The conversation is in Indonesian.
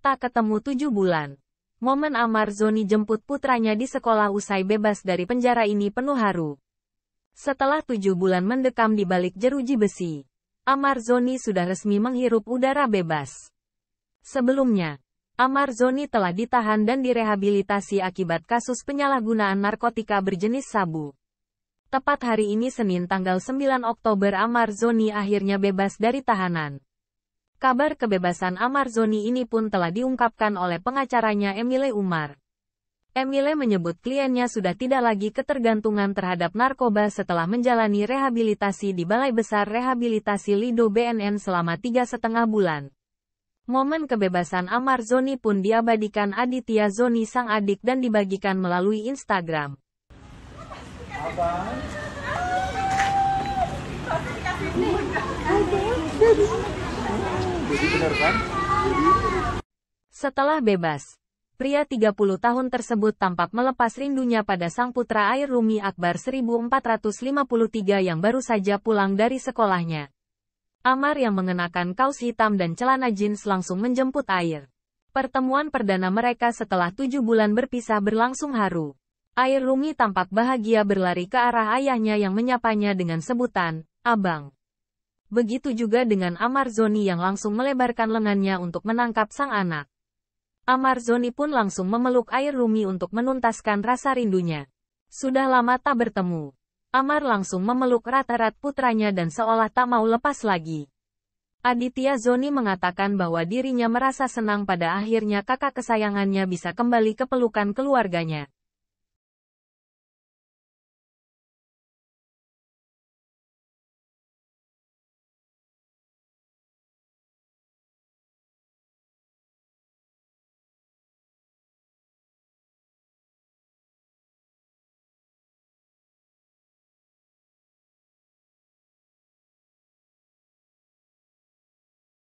Tak ketemu tujuh bulan. Momen Amar Zoni jemput putranya di sekolah usai bebas dari penjara ini penuh haru. Setelah tujuh bulan mendekam di balik jeruji besi, Amar Zoni sudah resmi menghirup udara bebas. Sebelumnya, Amar Zoni telah ditahan dan direhabilitasi akibat kasus penyalahgunaan narkotika berjenis sabu. Tepat hari ini Senin tanggal 9 Oktober Zoni akhirnya bebas dari tahanan. Kabar kebebasan Amar Zoni ini pun telah diungkapkan oleh pengacaranya Emile Umar. Emile menyebut kliennya sudah tidak lagi ketergantungan terhadap narkoba setelah menjalani rehabilitasi di Balai Besar Rehabilitasi Lido BNN selama tiga setengah bulan. Momen kebebasan Amar Zoni pun diabadikan Aditya Zoni sang adik dan dibagikan melalui Instagram. Kan? Setelah bebas, pria 30 tahun tersebut tampak melepas rindunya pada sang putra Air Rumi Akbar 1453 yang baru saja pulang dari sekolahnya. Amar yang mengenakan kaos hitam dan celana jeans langsung menjemput Air. Pertemuan perdana mereka setelah tujuh bulan berpisah berlangsung haru. Air Rumi tampak bahagia berlari ke arah ayahnya yang menyapanya dengan sebutan, Abang. Begitu juga dengan Amarzoni yang langsung melebarkan lengannya untuk menangkap sang anak. Amarzoni pun langsung memeluk air Rumi untuk menuntaskan rasa rindunya. Sudah lama tak bertemu. Amar langsung memeluk rata-rat putranya dan seolah tak mau lepas lagi. Aditya Zoni mengatakan bahwa dirinya merasa senang pada akhirnya kakak kesayangannya bisa kembali ke pelukan keluarganya.